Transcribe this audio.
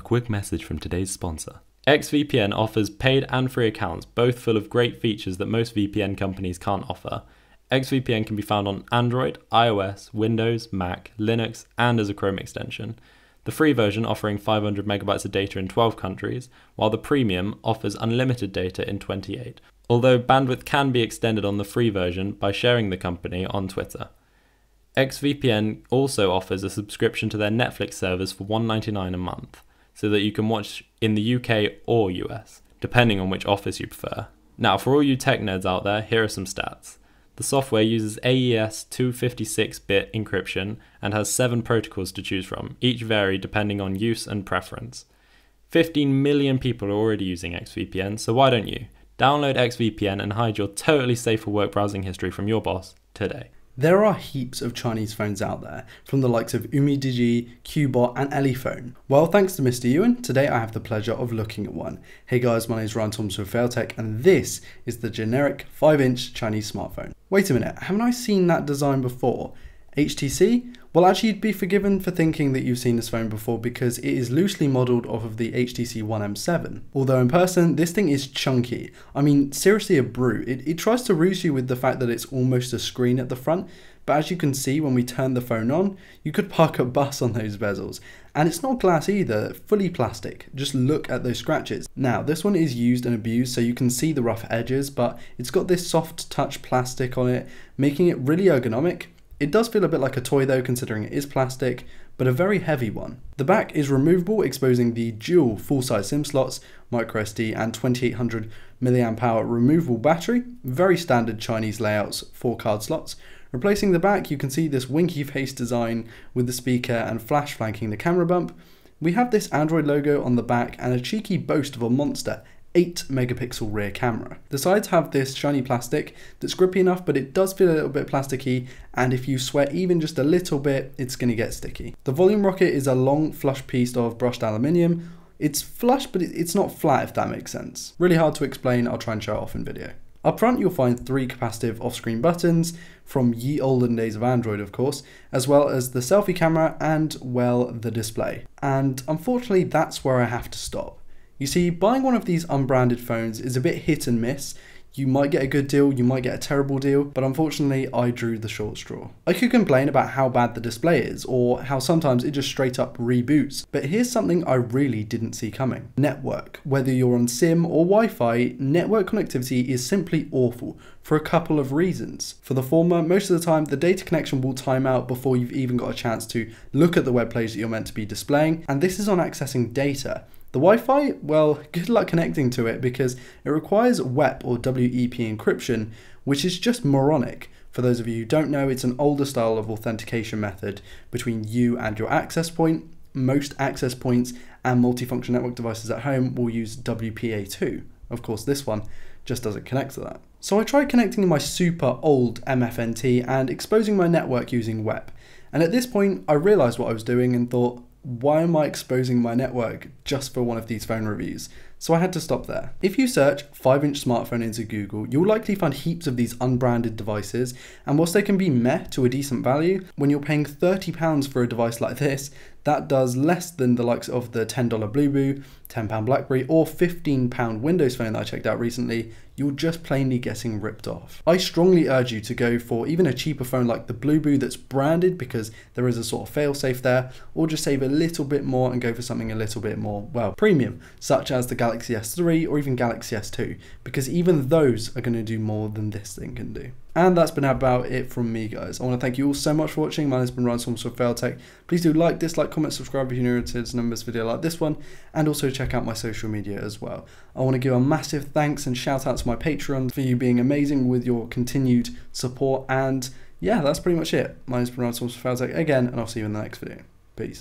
A quick message from today's sponsor. XVPN offers paid and free accounts, both full of great features that most VPN companies can't offer. XVPN can be found on Android, iOS, Windows, Mac, Linux, and as a Chrome extension. The free version offering 500 megabytes of data in 12 countries, while the premium offers unlimited data in 28. Although bandwidth can be extended on the free version by sharing the company on Twitter. XVPN also offers a subscription to their Netflix service for $1.99 a month so that you can watch in the UK or US, depending on which office you prefer. Now, for all you tech nerds out there, here are some stats. The software uses AES 256 bit encryption and has seven protocols to choose from, each vary depending on use and preference. 15 million people are already using XVPN, so why don't you? Download XVPN and hide your totally safe for work browsing history from your boss today. There are heaps of Chinese phones out there, from the likes of UmiDigi, Qbot, and Elephone. Well, thanks to Mr. Ewan, today I have the pleasure of looking at one. Hey guys, my name is Ryan Thompson of Failtech, and this is the generic 5-inch Chinese smartphone. Wait a minute, haven't I seen that design before? HTC Well, actually be forgiven for thinking that you've seen this phone before because it is loosely modeled off of the HTC One M7. Although in person, this thing is chunky. I mean, seriously a brute. It, it tries to ruse you with the fact that it's almost a screen at the front, but as you can see when we turn the phone on, you could park a bus on those bezels. And it's not glass either, fully plastic. Just look at those scratches. Now, this one is used and abused so you can see the rough edges, but it's got this soft touch plastic on it, making it really ergonomic it does feel a bit like a toy though considering it is plastic, but a very heavy one. The back is removable exposing the dual full-size SIM slots, microSD and 2800 mAh removable battery, very standard Chinese layouts, 4 card slots. Replacing the back you can see this winky face design with the speaker and flash flanking the camera bump. We have this Android logo on the back and a cheeky boast of a monster 8 megapixel rear camera. The sides have this shiny plastic that's grippy enough but it does feel a little bit plasticky and if you sweat even just a little bit it's going to get sticky. The volume rocket is a long flush piece of brushed aluminium. It's flush but it's not flat if that makes sense. Really hard to explain, I'll try and show it off in video. Up front you'll find three capacitive off-screen buttons from ye olden days of Android of course, as well as the selfie camera and well the display. And unfortunately that's where I have to stop. You see, buying one of these unbranded phones is a bit hit and miss. You might get a good deal, you might get a terrible deal, but unfortunately I drew the short straw. I could complain about how bad the display is, or how sometimes it just straight up reboots, but here's something I really didn't see coming. Network. Whether you're on SIM or Wi-Fi, network connectivity is simply awful, for a couple of reasons. For the former, most of the time the data connection will time out before you've even got a chance to look at the web page that you're meant to be displaying, and this is on accessing data. The Wi-Fi, well, good luck connecting to it because it requires WEP or WEP encryption, which is just moronic. For those of you who don't know, it's an older style of authentication method between you and your access point. Most access points and multifunction network devices at home will use WPA2. Of course, this one just doesn't connect to that. So I tried connecting my super old MFNT and exposing my network using WEP. And at this point, I realized what I was doing and thought, why am I exposing my network just for one of these phone reviews? So I had to stop there. If you search 5 inch smartphone into Google, you'll likely find heaps of these unbranded devices, and whilst they can be meh to a decent value, when you're paying £30 for a device like this, that does less than the likes of the $10 Blueboo, £10 Blackberry, or £15 Windows phone that I checked out recently, you're just plainly getting ripped off. I strongly urge you to go for even a cheaper phone like the Blueboo that's branded because there is a sort of failsafe there, or just save a little bit more and go for something a little bit more, well, premium, such as the Galaxy S3 or even Galaxy S2, because even those are going to do more than this thing can do. And that's been about it from me, guys. I want to thank you all so much for watching. My name's been Ryan Thomas from Failtech. Please do like, dislike, comment, subscribe if you're new to this numbers video like this one, and also check out my social media as well. I want to give a massive thanks and shout out to my my Patreon for you being amazing with your continued support. And yeah, that's pretty much it. My name is Bernard Ryan Source Again, and I'll see you in the next video. Peace.